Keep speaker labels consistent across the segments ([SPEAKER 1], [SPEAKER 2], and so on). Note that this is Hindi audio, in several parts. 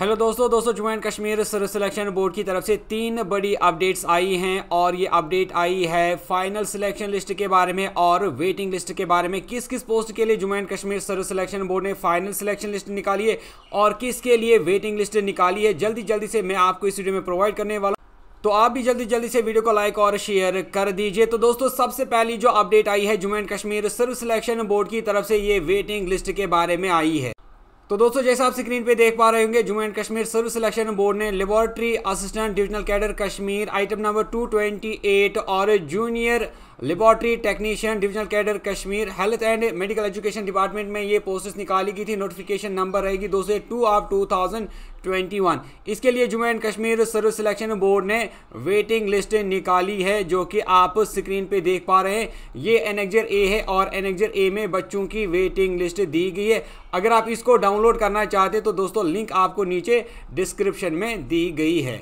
[SPEAKER 1] हेलो दोस्तों दोस्तों Jammu and Kashmir selection board की तरफ से तीन बड़ी अपडेट्स आई हैं और ये अपडेट आई है फाइनल सिलेक्शन लिस्ट के बारे में और वेटिंग लिस्ट के बारे में किस किस पोस्ट के लिए Jammu and Kashmir service selection board ने फाइनल सिलेक्शन लिस्ट निकाली है और किसके लिए वेटिंग लिस्ट निकाली है जल्दी जल्दी से मैं आपको इस वीडियो में प्रोवाइड करने वाला तो आप भी जल्दी जल्दी से वीडियो को लाइक और शेयर कर दीजिए तो दोस्तों सबसे पहली जो अपडेट आई है Jammu and Kashmir service selection board की तरफ से ये वेटिंग लिस्ट के बारे में आई है तो दोस्तों जैसा आप स्क्रीन पे देख पा रहे होंगे Jammu and Kashmir service selection board ने laboratory assistant divisional cadre Kashmir item number 228 और junior laboratory technician divisional cadre Kashmir health and medical education department में ये पोस्टें निकाली गई थी नोटिफिकेशन नंबर रहेगी दो से two of two thousand twenty one इसके लिए Jammu and Kashmir service selection board ने वेटिंग लिस्ट निकाली है जो कि आप स्क्रीन पे देख पा रहे हैं ये एनेक्जर ए है और एनेक्जर ए में बच्चों की वेटिंग लिस्ट दी गई है अगर आप इसको डाउनलोड करना चाहते तो दोस्तों लिंक आपको नीचे डिस्क्रिप्शन में दी गई है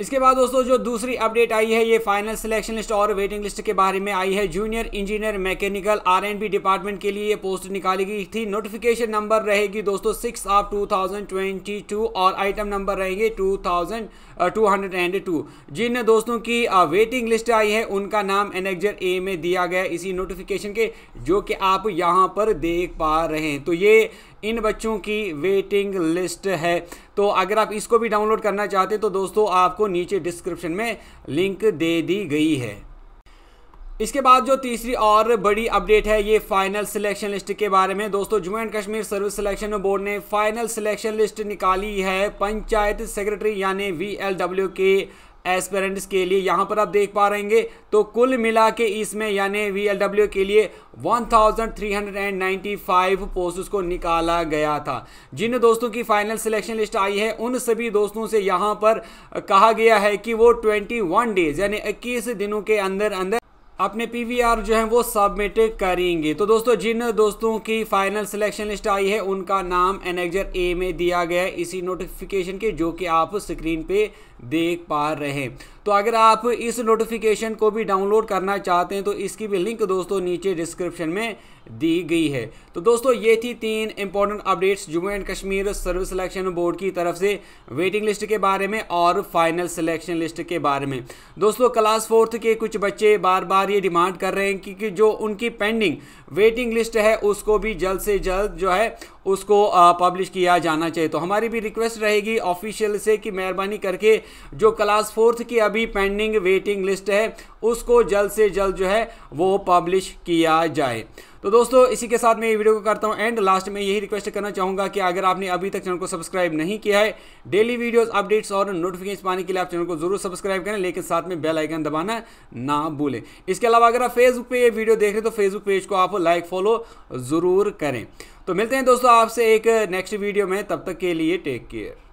[SPEAKER 1] इसके बाद दोस्तों जो दूसरी अपडेट आई है ये फाइनल सिलेक्शन लिस्ट और वेटिंग लिस्ट के बारे में आई है junior engineer mechanical R and B department के लिए ये पोस्ट निकाली गई थी नोटिफिकेशन नंबर रहेगी दोस्तों सिक्स ऑफ 2022 और आइटम नंबर रहेंगे two thousand two hundred and two जिन दोस्तों की वेटिंग uh, लिस्ट आई है उनका नाम एनेक्जर ए में दिया गया इसी नोटिफिकेशन के जो कि आप यहाँ पर देख पा रहे हैं तो ये इन बच्चों की वेटिंग लिस्ट है तो अगर आप इसको भी डाउनलोड करना चाहते तो दोस्तों आपको नीचे डिस्क्रिप्शन में लिंक दे दी गई है इसके बाद जो तीसरी और बड़ी अपडेट है ये फाइनल सिलेक्शन लिस्ट के बारे में दोस्तों Jammu and Kashmir service selection board ने फाइनल सिलेक्शन लिस्ट निकाली है पंचायत सेक्रेटरी यानी वी के एस्पेरेंट्स के लिए यहाँ पर आप देख पा रहेंगे तो कुल मिला के इसमें यानी वी के लिए 1395 पोस्ट्स को निकाला गया था जिन दोस्तों की फाइनल सिलेक्शन लिस्ट आई है उन सभी दोस्तों से यहाँ पर कहा गया है कि वो 21 डेज यानी 21 दिनों के अंदर अंदर अपने पीवीआर जो है वो सबमिट करेंगे तो दोस्तों जिन दोस्तों की फाइनल सिलेक्शन लिस्ट आई है उनका नाम एनेक्जर ए में दिया गया है इसी नोटिफिकेशन के जो कि आप स्क्रीन पे देख पा रहे हैं तो अगर आप इस नोटिफिकेशन को भी डाउनलोड करना चाहते हैं तो इसकी भी लिंक दोस्तों नीचे डिस्क्रिप्शन में दी गई है तो दोस्तों ये थी तीन important updates Jammu and Kashmir service selection board की तरफ से वेटिंग लिस्ट के बारे में और फाइनल सिलेक्शन लिस्ट के बारे में दोस्तों क्लास फोर्थ के कुछ बच्चे बार बार ये डिमांड कर रहे हैं कि, कि जो उनकी पेंडिंग वेटिंग लिस्ट है उसको भी जल्द से जल्द जो है उसको पब्लिश किया जाना चाहिए तो हमारी भी रिक्वेस्ट रहेगी ऑफिशियल से कि मेहरबानी करके जो क्लास फोर्थ की अभी पेंडिंग वेटिंग लिस्ट है उसको जल्द से जल्द जो है वो पब्लिश किया जाए तो दोस्तों इसी के साथ मैं ये वीडियो को करता हूँ एंड लास्ट में यही रिक्वेस्ट करना चाहूँगा कि अगर आपने अभी तक चैनल को सब्सक्राइब नहीं किया है डेली वीडियोस अपडेट्स और नोटिफिकेशन पाने के लिए आप चैनल को जरूर सब्सक्राइब करें लेकिन साथ में बेल आइकन दबाना ना भूलें इसके अलावा अगर आप फेसबुक पर ये वीडियो देख रहे तो फेसबुक पेज को आप लाइक फॉलो ज़रूर करें तो मिलते हैं दोस्तों आपसे एक नेक्स्ट वीडियो में तब तक के लिए टेक केयर